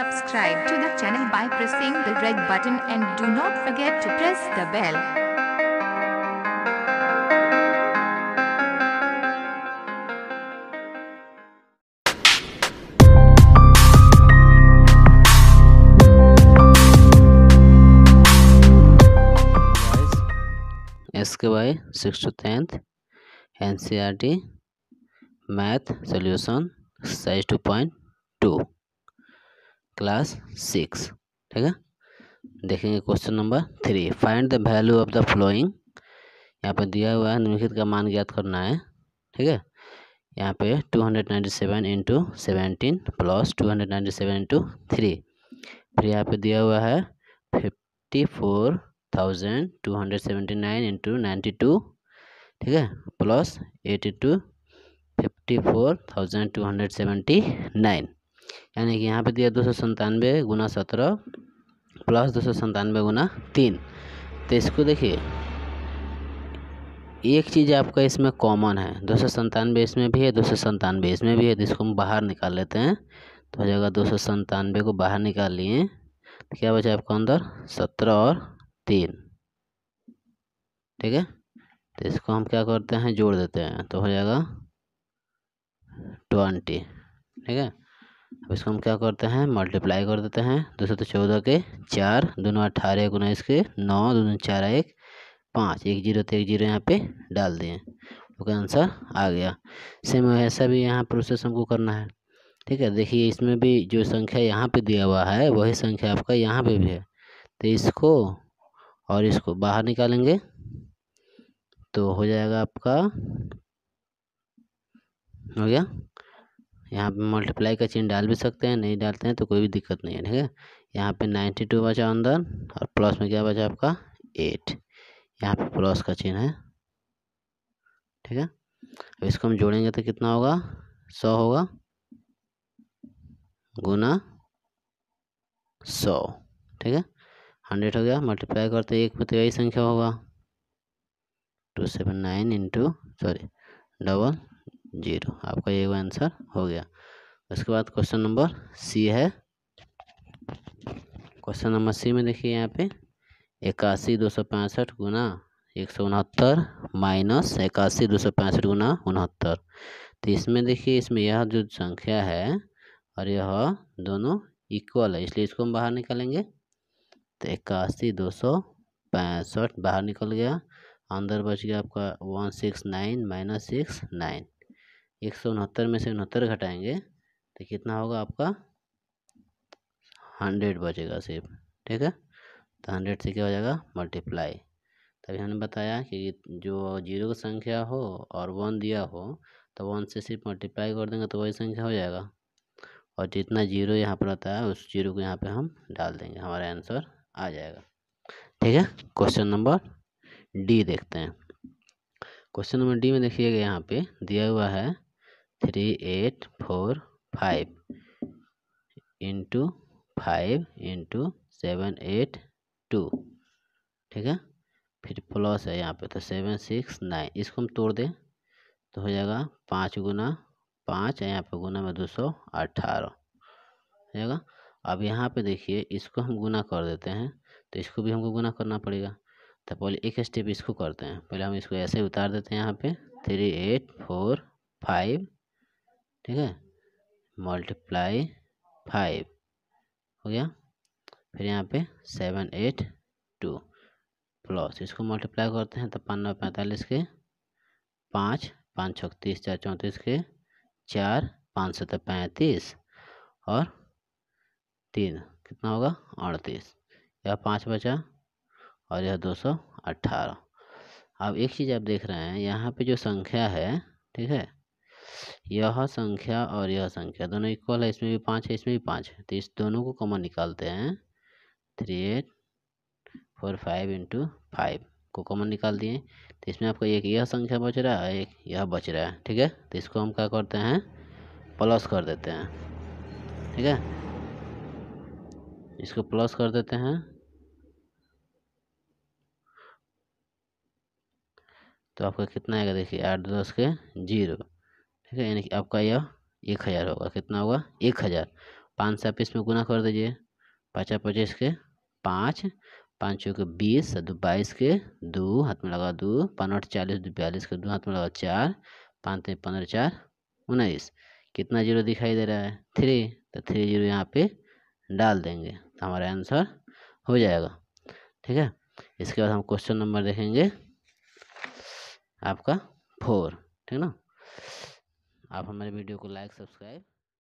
Subscribe to the channel by pressing the red button and do not forget to press the bell. SKY 6 to 10th NCRT math solution size 2.2 class six ठीक है देखेंगे question number three find the value of the following यहाँ पर दिया हुआ है निम्नलिखित का मान ज्ञात करना है ठीक है यहाँ पे two hundred ninety seven into seventeen plus two hundred ninety seven into three फिर यहाँ पे दिया हुआ है fifty four thousand two hundred seventy nine into ninety two ठीक है plus eighty two fifty four thousand two hundred seventy nine यानी कि यहाँ पे दिया दो सौ संतानवे गुना सत्रह प्लस दो सौ संतानवे गुना तीन तो इसको देखिए एक चीज़ आपका इसमें कॉमन है दो सौ संतानवे इसमें भी है दो सौ संतानवे इसमें भी है तो इसको हम बाहर निकाल लेते हैं तो हो जाएगा दो सौ संतानवे को बाहर निकाल लिए तो क्या बचा आपका अंदर सत्रह और तीन ठीक है तो इसको हम क्या करते हैं जोड़ देते हैं तो हो जाएगा ट्वेंटी ठीक है अब इसको हम क्या करते हैं मल्टीप्लाई कर देते हैं दो सौ तो चौदह के चार दोनों अट्ठारह एक उन्नीस के नौ दोनों चार एक पाँच एक जीरो तो एक जीरो यहाँ पे डाल दिए उसका आंसर आ गया सेम ऐसा भी यहाँ प्रोसेस हमको करना है ठीक है देखिए इसमें भी जो संख्या यहाँ पे दिया हुआ है वही संख्या आपका यहाँ पे भी है तो इसको और इसको बाहर निकालेंगे तो हो जाएगा आपका हो गया यहाँ पे मल्टीप्लाई का चिन्ह डाल भी सकते हैं नहीं डालते हैं तो कोई भी दिक्कत नहीं है ठीक है यहाँ पे नाइन्टी टू बचा अंदर और प्लस में क्या बचा आपका एट यहाँ पे प्लस का चिन्ह है ठीक है अब इसको हम जोड़ेंगे तो कितना होगा सौ होगा गुना सौ ठीक है हंड्रेड हो गया मल्टीप्लाई करते एक में तो यही संख्या होगा two seven nine into sorry double zero आपका ये आंसर हो गया उसके बाद क्वेश्चन नंबर सी है क्वेश्चन नंबर सी में देखिए यहाँ पे इक्यासी दो सौ पैंसठ गुना एक सौ उनहत्तर माइनस इक्यासी दो सौ पैंसठ गुना उनहत्तर तो इसमें देखिए इसमें यह जो संख्या है और यह दोनों इक्वल है इसलिए इसको हम बाहर निकालेंगे तो इक्यासी दो सौ पैंसठ बाहर निकल गया अंदर बच गया आपका one six nine minus six nine एक सौ उनहत्तर में से उनहत्तर घटाएंगे तो कितना होगा आपका हंड्रेड बचेगा सिर्फ ठीक है तो हंड्रेड से क्या हो जाएगा मल्टीप्लाई तभी हमने बताया कि जो जीरो की संख्या हो और वन दिया हो तो वन से सिर्फ मल्टीप्लाई कर देंगे तो वही संख्या हो जाएगा और जितना जीरो यहाँ पर आता है उस जीरो को यहाँ पे हम डाल देंगे हमारा आंसर आ जाएगा ठीक है क्वेश्चन नंबर डी देखते हैं क्वेश्चन नंबर डी में देखिएगा यहाँ पे दिया हुआ है three eight four five into five into seven eight two ठीक है फिर प्लस है यहाँ पे तो सेवन सिक्स नाइन इसको हम तोड़ दें तो हो जाएगा पाँच गुना पाँच यहाँ पे गुना में दो सौ अट्ठारह हो जाएगा अब यहाँ पे देखिए इसको हम गुना कर देते हैं तो इसको भी हमको गुना करना पड़ेगा तो पहले एक स्टेप इसको करते हैं पहले हम इसको ऐसे उतार देते हैं यहाँ पे थ्री एट फोर फाइव ठीक है मल्टीप्लाई फाइव हो गया फिर यहाँ पे सेवन एट टू प्लस इसको मल्टीप्लाई करते हैं तो पाँच नौ पैंतालीस के पाँच पाँच छः तीस चार चौंतीस के चार पाँच सौ पैंतीस और तीन कितना होगा अड़तीस यह पाँच बचा और यह दो सौ अट्ठारह अब एक चीज़ आप देख रहे हैं यहाँ पे जो संख्या है ठीक है यह संख्या और यह संख्या दोनों इक्वल है इसमें भी पाँच है इसमें भी पाँच है तो इस दोनों को कॉमन निकालते हैं three eight four five into five को कॉमन निकाल दिए तो इसमें आपको एक यह संख्या बच रहा है एक यह बच रहा है ठीक है तो इसको हम क्या करते हैं प्लस कर देते हैं ठीक है इसको प्लस कर देते हैं तो आपका कितना आएगा देखिए आठ दस के जीरो ठीक है यानी कि आपका यह एक हज़ार होगा कितना होगा एक हज़ार पाँच से आप इसमें गुना कर दीजिए पचास पच्चीस के पाँच छः के बीस दो बाईस के दो हाथ में लगा दो पाँच चालीस दो बयालीस के दो हाथ में लगा चार पाँच तीन पंद्रह चार उन्नीस कितना जीरो दिखाई दे रहा है थ्री तो थ्री जीरो यहाँ पे डाल देंगे तो हमारा आंसर हो जाएगा ठीक है इसके बाद हम क्वेश्चन नंबर देखेंगे आपका फोर ठीक ना आप हमारे वीडियो को लाइक सब्सक्राइब